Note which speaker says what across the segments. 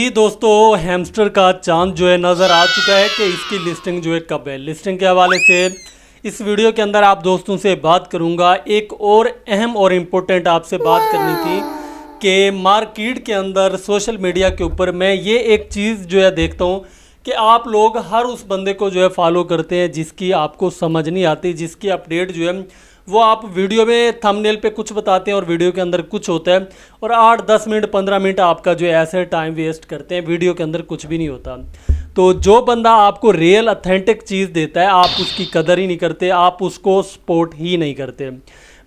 Speaker 1: जी दोस्तों हैमस्टर का चांद जो है नज़र आ चुका है कि इसकी लिस्टिंग जो है कब है लिस्टिंग के हवाले से इस वीडियो के अंदर आप दोस्तों से बात करूंगा एक और अहम और इम्पोर्टेंट आपसे बात करनी थी कि मार्केट के अंदर सोशल मीडिया के ऊपर मैं ये एक चीज़ जो है देखता हूँ कि आप लोग हर उस बंदे को जो है फॉलो करते हैं जिसकी आपको समझ नहीं आती जिसकी अपडेट जो है वो आप वीडियो में थंबनेल पे कुछ बताते हैं और वीडियो के अंदर कुछ होता है और आठ दस मिनट पंद्रह मिनट आपका जो ऐसे टाइम वेस्ट करते हैं वीडियो के अंदर कुछ भी नहीं होता तो जो बंदा आपको रियल अथेंटिक चीज़ देता है आप उसकी कदर ही नहीं करते आप उसको सपोर्ट ही नहीं करते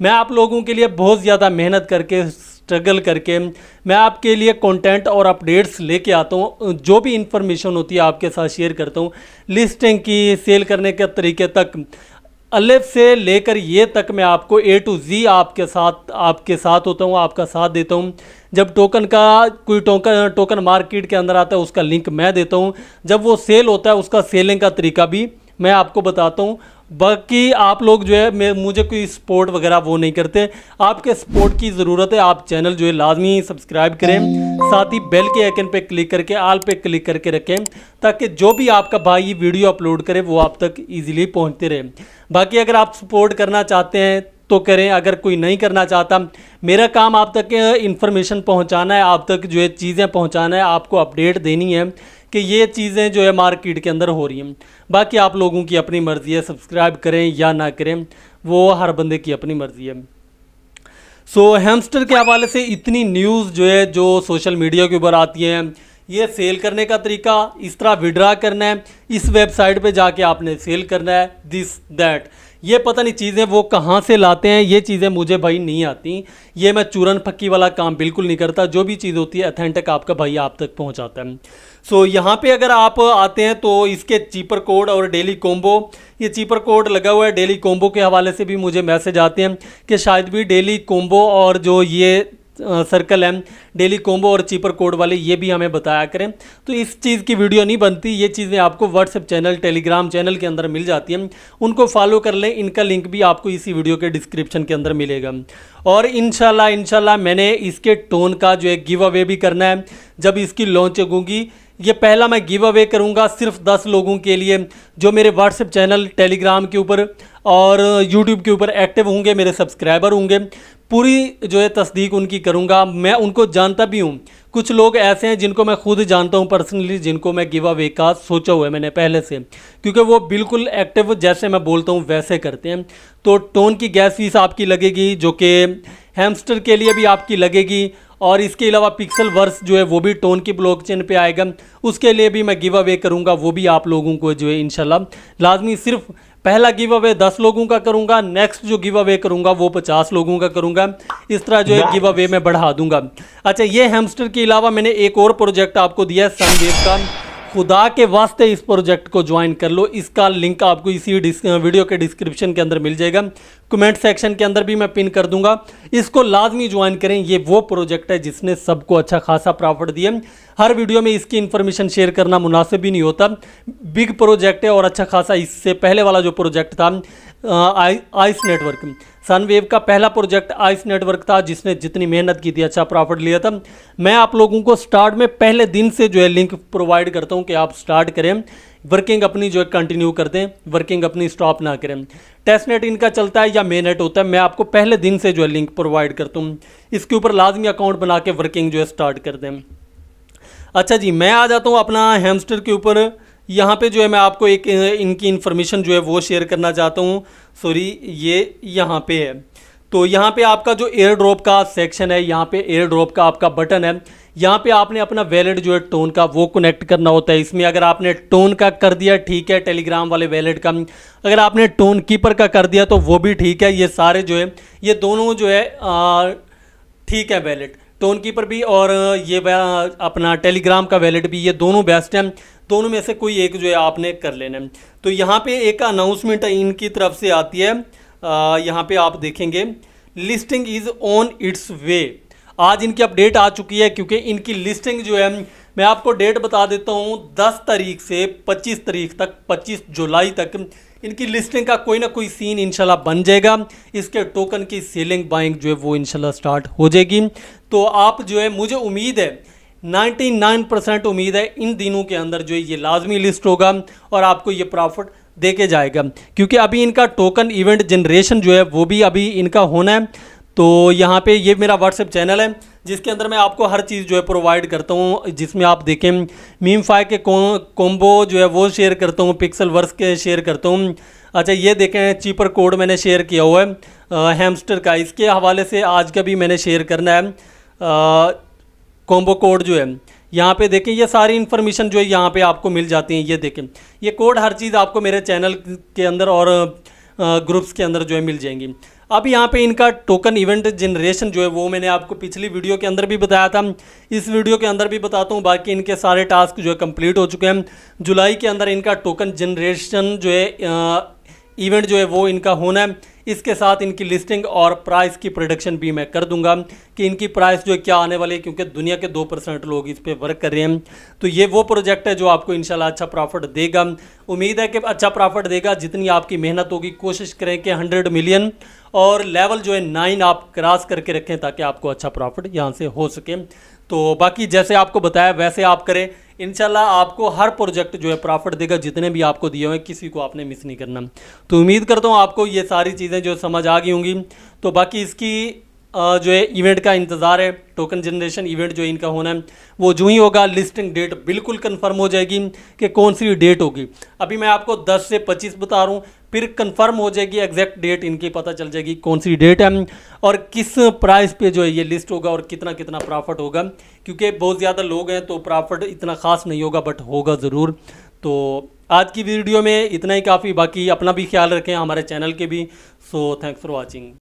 Speaker 1: मैं आप लोगों के लिए बहुत ज़्यादा मेहनत करके स्ट्रगल करके मैं आपके लिए कंटेंट और अपडेट्स लेके आता हूँ जो भी इन्फॉर्मेशन होती है आपके साथ शेयर करता हूँ लिस्टिंग की सेल करने के तरीके तक अलिफ से लेकर ये तक मैं आपको ए टू जी आपके साथ आपके साथ होता हूँ आपका साथ देता हूँ जब टोकन का कोई टोकन टोकन मार्केट के अंदर आता है उसका लिंक मैं देता हूँ जब वो सेल होता है उसका सेलिंग का तरीका भी मैं आपको बताता हूँ बाकी आप लोग जो है मैं मुझे कोई सपोर्ट वगैरह वो नहीं करते आपके सपोर्ट की ज़रूरत है आप चैनल जो है लाजमी सब्सक्राइब करें साथ ही बेल के आइकन पे क्लिक करके आल पे क्लिक करके रखें ताकि जो भी आपका भाई वीडियो अपलोड करे वो आप तक इजीली पहुंचते रहे बाकी अगर आप सपोर्ट करना चाहते हैं तो करें अगर कोई नहीं करना चाहता मेरा काम आप तक इन्फॉर्मेशन पहुंचाना है आप तक जो है चीज़ें पहुंचाना है आपको अपडेट देनी है कि ये चीज़ें जो है मार्केट के अंदर हो रही हैं बाकी आप लोगों की अपनी मर्ज़ी है सब्सक्राइब करें या ना करें वो हर बंदे की अपनी मर्ज़ी है सो so, हेमस्टर के हवाले से इतनी न्यूज़ जो है जो सोशल मीडिया के ऊपर आती हैं ये सेल करने का तरीका इस तरह विड्रा करना है इस वेबसाइट पे जाके आपने सेल करना है दिस दैट ये पता नहीं चीज़ें वो कहाँ से लाते हैं ये चीज़ें मुझे भाई नहीं आती ये मैं चूरन पक्की वाला काम बिल्कुल नहीं करता जो भी चीज़ होती है अथेंटिक आपका भाई आप तक पहुँचाता है सो so, यहाँ पे अगर आप आते हैं तो इसके चीपर कोड और डेली कॉम्बो ये चीपर कोड लगा हुआ है डेली कॉम्बो के हवाले से भी मुझे मैसेज आते हैं कि शायद भी डेली कॉम्बो और जो ये सर्कल है डेली कोम्बो और चीपर कोड वाले ये भी हमें बताया करें तो इस चीज़ की वीडियो नहीं बनती ये चीज़ें आपको व्हाट्सएप चैनल टेलीग्राम चैनल के अंदर मिल जाती हैं उनको फॉलो कर लें इनका लिंक भी आपको इसी वीडियो के डिस्क्रिप्शन के अंदर मिलेगा और इनशाला इनशाला मैंने इसके टोन का जो है गिव अवे भी करना है जब इसकी लॉन्च होगी ये पहला मैं गिव अवे करूँगा सिर्फ दस लोगों के लिए जो मेरे व्हाट्सएप चैनल टेलीग्राम के ऊपर और यूट्यूब के ऊपर एक्टिव होंगे मेरे सब्सक्राइबर होंगे पूरी जो है तस्दीक उनकी करूँगा मैं उनको जानता भी हूँ कुछ लोग ऐसे हैं जिनको मैं खुद जानता हूँ पर्सनली जिनको मैं गिव अवे का सोचा हुआ है मैंने पहले से क्योंकि वो बिल्कुल एक्टिव जैसे मैं बोलता हूँ वैसे करते हैं तो टोन की गैस फीस आपकी लगेगी जो कि हैमस्टर के लिए भी आपकी लगेगी और इसके अलावा पिक्सल वर्स जो है वो भी टोन की ब्लॉक चेन पर आएगा उसके लिए भी मैं गिव अवे करूँगा वो भी आप लोगों को जो है इनशाला लाजमी सिर्फ पहला गिव अवे दस लोगों का करूंगा नेक्स्ट जो गिव अवे करूंगा वो पचास लोगों का करूंगा इस तरह जो है गिव अवे मैं बढ़ा दूंगा अच्छा ये हेमस्टर के अलावा मैंने एक और प्रोजेक्ट आपको दिया है संदेव का खुदा के वास्ते इस प्रोजेक्ट को ज्वाइन कर लो इसका लिंक आपको इसी वीडियो के डिस्क्रिप्शन के अंदर मिल जाएगा कमेंट सेक्शन के अंदर भी मैं पिन कर दूंगा इसको लाजमी ज्वाइन करें ये वो प्रोजेक्ट है जिसने सबको अच्छा खासा प्रॉफिट दिया हर वीडियो में इसकी इन्फॉर्मेशन शेयर करना मुनासिब भी नहीं होता बिग प्रोजेक्ट है और अच्छा खासा इससे पहले वाला जो प्रोजेक्ट था आइस नेटवर्क सनवेव का पहला प्रोजेक्ट आइस नेटवर्क था जिसने जितनी मेहनत की थी अच्छा प्रॉफिट लिया था मैं आप लोगों को स्टार्ट में पहले दिन से जो है लिंक प्रोवाइड करता हूँ कि आप स्टार्ट करें वर्किंग अपनी जो है कंटिन्यू कर दें वर्किंग अपनी स्टॉप ना करें टेस्टनेट इनका चलता है या मे नेट होता है मैं आपको पहले दिन से जो है लिंक प्रोवाइड करता हूँ इसके ऊपर लाजमी अकाउंट बना के वर्किंग जो है स्टार्ट कर दें अच्छा जी मैं आ जाता हूँ अपना हेमस्टर के ऊपर यहाँ पे जो है मैं आपको एक इनकी इन्फॉर्मेशन जो है वो शेयर करना चाहता हूँ सॉरी ये यहाँ पे है तो यहाँ पे आपका जो एयर ड्रॉप का सेक्शन है यहाँ पे एयर ड्रॉप का आपका बटन है यहाँ पे आपने अपना वैलेट जो है टोन का वो कनेक्ट करना होता है इसमें अगर आपने टोन का कर दिया ठीक है टेलीग्राम वाले वैलेट का अगर आपने टोन कीपर का कर दिया तो वो भी ठीक है ये सारे जो है ये दोनों जो है ठीक है वैलेट टोन कीपर भी और ये अपना टेलीग्राम का वैलेट भी ये दोनों बेस्ट हैं दोनों में से कोई एक जो है आपने कर लेना है तो यहाँ पे एक अनाउंसमेंट इनकी तरफ से आती है यहाँ पे आप देखेंगे listing is on its way आज इनकी अपडेट आ चुकी है क्योंकि इनकी लिस्टिंग जो है मैं आपको डेट बता देता हूँ 10 तारीख से 25 तारीख तक 25 जुलाई तक इनकी लिस्टिंग का कोई ना कोई सीन इनशाला बन जाएगा इसके टोकन की सेलिंग बाइंग जो है वो इनशाला स्टार्ट हो जाएगी तो आप जो है मुझे उम्मीद है 99 परसेंट उम्मीद है इन दिनों के अंदर जो है ये लाजमी लिस्ट होगा और आपको ये प्रॉफिट देके जाएगा क्योंकि अभी इनका टोकन इवेंट जनरेशन जो है वो भी अभी इनका होना है तो यहाँ पे ये मेरा व्हाट्सएप चैनल है जिसके अंदर मैं आपको हर चीज़ जो है प्रोवाइड करता हूँ जिसमें आप देखें मीम फाई के कॉम्बो जो है वो शेयर करता हूँ पिक्सल वर्स के शेयर करता हूँ अच्छा ये देखें चीपर कोड मैंने शेयर किया हुआ है हेमस्टर का इसके हवाले से आज का भी मैंने शेयर करना है कॉम्बो कोड जो है यहाँ पे देखें ये सारी इन्फॉर्मेशन जो है यहाँ पे आपको मिल जाती है ये देखें ये कोड हर चीज़ आपको मेरे चैनल के अंदर और ग्रुप्स के अंदर जो है मिल जाएंगी अब यहाँ पे इनका टोकन इवेंट जनरेशन जो है वो मैंने आपको पिछली वीडियो के अंदर भी बताया था इस वीडियो के अंदर भी बताता हूँ बाकी इनके सारे टास्क जो है कम्प्लीट हो चुके हैं जुलाई के अंदर इनका टोकन जनरेशन जो है इवेंट जो है वो इनका होना है इसके साथ इनकी लिस्टिंग और प्राइस की प्रोडक्शन भी मैं कर दूंगा कि इनकी प्राइस जो क्या आने वाली है क्योंकि दुनिया के दो परसेंट लोग इस पर वर्क कर रहे हैं तो ये वो प्रोजेक्ट है जो आपको इनशाला अच्छा प्रॉफिट देगा उम्मीद है कि अच्छा प्रॉफिट देगा जितनी आपकी मेहनत होगी कोशिश करें कि हंड्रेड मिलियन और लेवल जो है नाइन आप क्रॉस करके रखें ताकि आपको अच्छा प्रॉफिट यहाँ से हो सके तो बाकी जैसे आपको बताया वैसे आप करें इनशाला आपको हर प्रोजेक्ट जो है प्रॉफिट देगा जितने भी आपको दिए हुए किसी को आपने मिस नहीं करना तो उम्मीद करता हूँ आपको ये सारी चीज़ें जो समझ आ गई होंगी तो बाकी इसकी जो है इवेंट का इंतज़ार है टोकन जनरेशन इवेंट जो इनका होना है वो जो ही होगा लिस्टिंग डेट बिल्कुल कंफर्म हो जाएगी कि कौन सी डेट होगी अभी मैं आपको 10 से 25 बता रहा हूँ फिर कंफर्म हो जाएगी एग्जैक्ट डेट इनकी पता चल जाएगी कौन सी डेट है और किस प्राइस पे जो है ये लिस्ट होगा और कितना कितना प्रॉफिट होगा क्योंकि बहुत ज़्यादा लोग हैं तो प्रॉफिट इतना ख़ास नहीं होगा बट होगा ज़रूर तो आज की वीडियो में इतना ही काफ़ी बाकी अपना भी ख्याल रखें हमारे चैनल के भी सो थैंक्स फॉर वॉचिंग